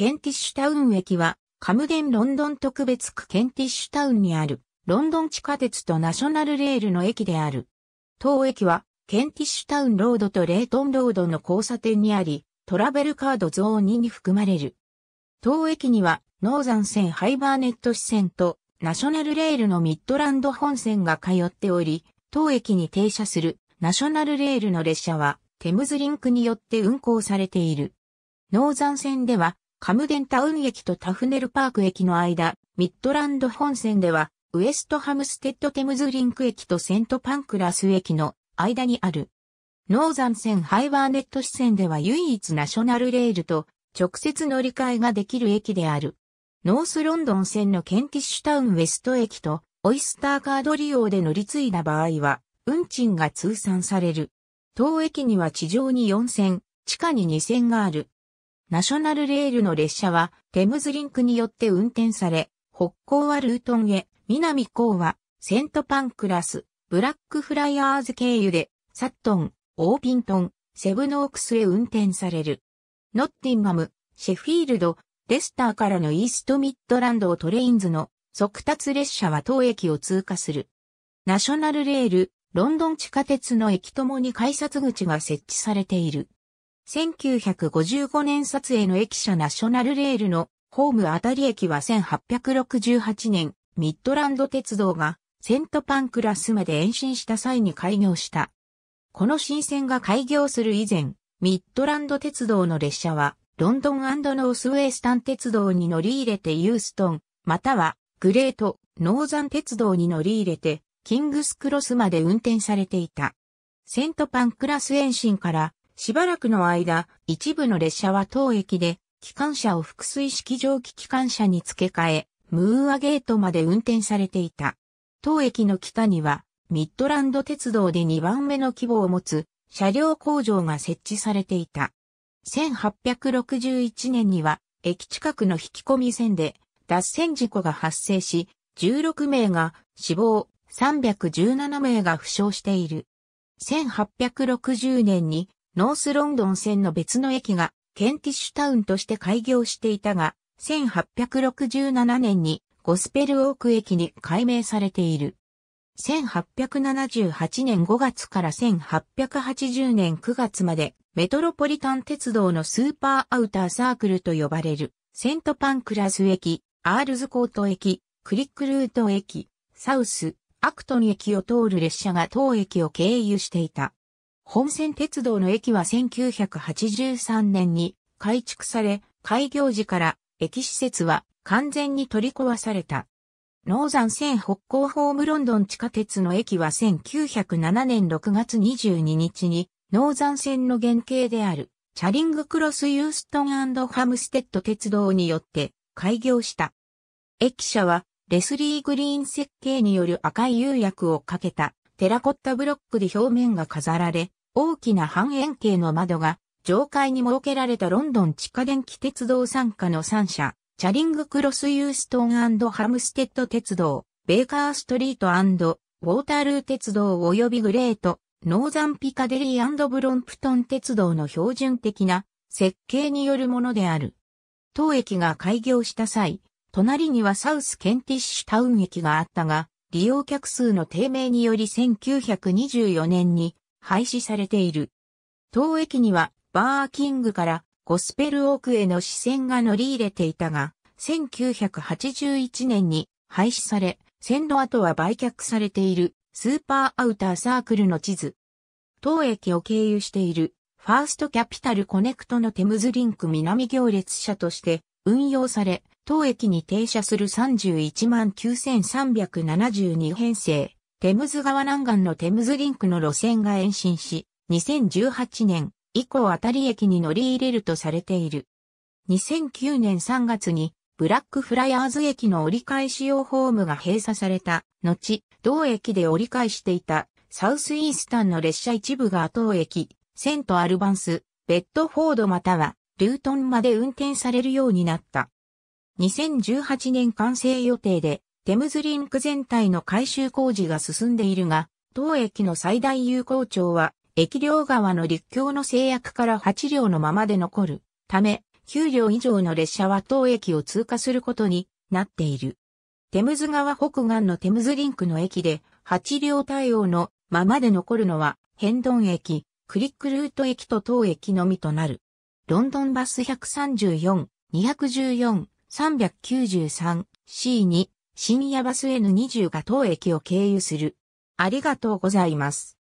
ケンティッシュタウン駅は、カムデンロンドン特別区ケンティッシュタウンにある、ロンドン地下鉄とナショナルレールの駅である。当駅は、ケンティッシュタウンロードとレイトンロードの交差点にあり、トラベルカードゾーン2に含まれる。当駅には、ノーザン線ハイバーネット支線と、ナショナルレールのミッドランド本線が通っており、当駅に停車するナショナルレールの列車は、テムズリンクによって運行されている。ノーザン線では、カムデンタウン駅とタフネルパーク駅の間、ミッドランド本線では、ウエストハムステッドテムズリンク駅とセントパンクラス駅の間にある。ノーザン線ハイバーネット支線では唯一ナショナルレールと直接乗り換えができる駅である。ノースロンドン線のケンティッシュタウンウエスト駅とオイスターカード利用で乗り継いだ場合は、運賃が通算される。当駅には地上に4線、地下に2線がある。ナショナルレールの列車は、テムズリンクによって運転され、北港はルートンへ、南港は、セントパンクラス、ブラックフライアーズ経由で、サットン、オーピントン、セブノークスへ運転される。ノッティンガム、シェフィールド、レスターからのイーストミッドランドをトレインズの速達列車は当駅を通過する。ナショナルレール、ロンドン地下鉄の駅ともに改札口が設置されている。1955年撮影の駅舎ナショナルレールのホームあたり駅は1868年、ミッドランド鉄道がセントパンクラスまで延伸した際に開業した。この新線が開業する以前、ミッドランド鉄道の列車は、ロンドンノースウェスタン鉄道に乗り入れてユーストン、またはグレート、ノーザン鉄道に乗り入れて、キングスクロスまで運転されていた。セントパンクラス延伸からしばらくの間、一部の列車は当駅で、機関車を複数式蒸気機関車に付け替え、ムーアゲートまで運転されていた。当駅の北には、ミッドランド鉄道で2番目の規模を持つ車両工場が設置されていた。1861年には、駅近くの引き込み線で脱線事故が発生し、16名が死亡、317名が負傷している。1860年にノースロンドン線の別の駅がケンティッシュタウンとして開業していたが、1867年にゴスペルオーク駅に改名されている。1878年5月から1880年9月までメトロポリタン鉄道のスーパーアウターサークルと呼ばれるセントパンクラス駅、アールズコート駅、クリックルート駅、サウス、アクトン駅を通る列車が当駅を経由していた。本線鉄道の駅は1983年に改築され、開業時から駅施設は完全に取り壊された。ノーザン線北港ホームロンドン地下鉄の駅は1907年6月22日にノーザン線の原型であるチャリングクロスユーストンハムステッド鉄道によって開業した。駅舎はレスリー・グリーン設計による赤い釉薬をかけたテラコッタブロックで表面が飾られ、大きな半円形の窓が上階に設けられたロンドン地下電気鉄道参加の3社、チャリングクロスユーストンハムステッド鉄道、ベーカーストリートウォータールー鉄道及びグレート、ノーザンピカデリーブロンプトン鉄道の標準的な設計によるものである。当駅が開業した際、隣にはサウスケンティッシュタウン駅があったが、利用客数の低迷により1924年に廃止されている。当駅にはバーキングからゴスペルオークへの視線が乗り入れていたが、1981年に廃止され、線路跡は売却されているスーパーアウターサークルの地図。当駅を経由しているファーストキャピタルコネクトのテムズリンク南行列車として運用され、当駅に停車する31万9372編成テムズ川南岸のテムズリンクの路線が延伸し、2018年以降あたり駅に乗り入れるとされている。2009年3月にブラックフライアーズ駅の折り返し用ホームが閉鎖された後、同駅で折り返していたサウスイースタンの列車一部が当駅、セントアルバンス、ベッドフォードまたはルートンまで運転されるようになった。2018年完成予定でテムズリンク全体の改修工事が進んでいるが、当駅の最大有効長は、駅両側の陸橋の制約から8両のままで残るため、9両以上の列車は当駅を通過することになっている。テムズ川北岸のテムズリンクの駅で、8両対応のままで残るのは、ヘンドン駅、クリックルート駅と当駅のみとなる。ロンドンバス134、214、393、C2、深夜バス N20 が当駅を経由する。ありがとうございます。